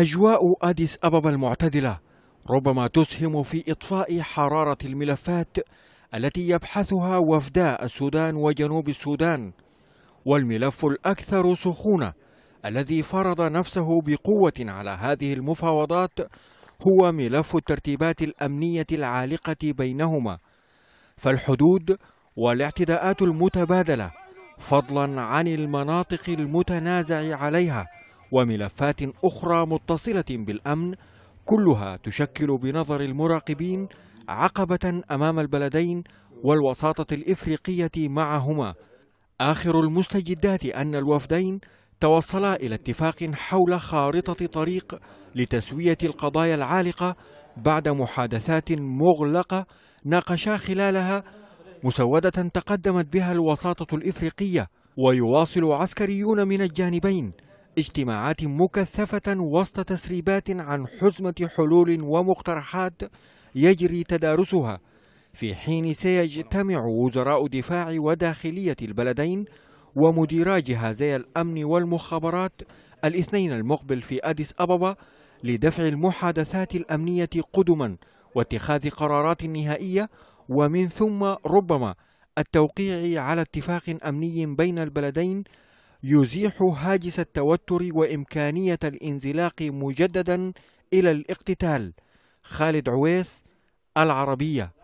أجواء أديس أبابا المعتدلة ربما تسهم في إطفاء حرارة الملفات التي يبحثها وفداء السودان وجنوب السودان والملف الأكثر سخونة الذي فرض نفسه بقوة على هذه المفاوضات هو ملف الترتيبات الأمنية العالقة بينهما فالحدود والاعتداءات المتبادلة فضلا عن المناطق المتنازع عليها وملفات أخرى متصلة بالأمن كلها تشكل بنظر المراقبين عقبة أمام البلدين والوساطة الإفريقية معهما آخر المستجدات أن الوفدين توصلا إلى اتفاق حول خارطة طريق لتسوية القضايا العالقة بعد محادثات مغلقة ناقشا خلالها مسودة تقدمت بها الوساطة الإفريقية ويواصل عسكريون من الجانبين اجتماعات مكثفة وسط تسريبات عن حزمة حلول ومقترحات يجري تدارسها في حين سيجتمع وزراء دفاع وداخلية البلدين ومديرا جهازي الأمن والمخابرات الاثنين المقبل في أديس أبابا لدفع المحادثات الأمنية قدما واتخاذ قرارات نهائية ومن ثم ربما التوقيع على اتفاق أمني بين البلدين يزيح هاجس التوتر وإمكانية الانزلاق مجددا إلى الاقتتال خالد عويس العربية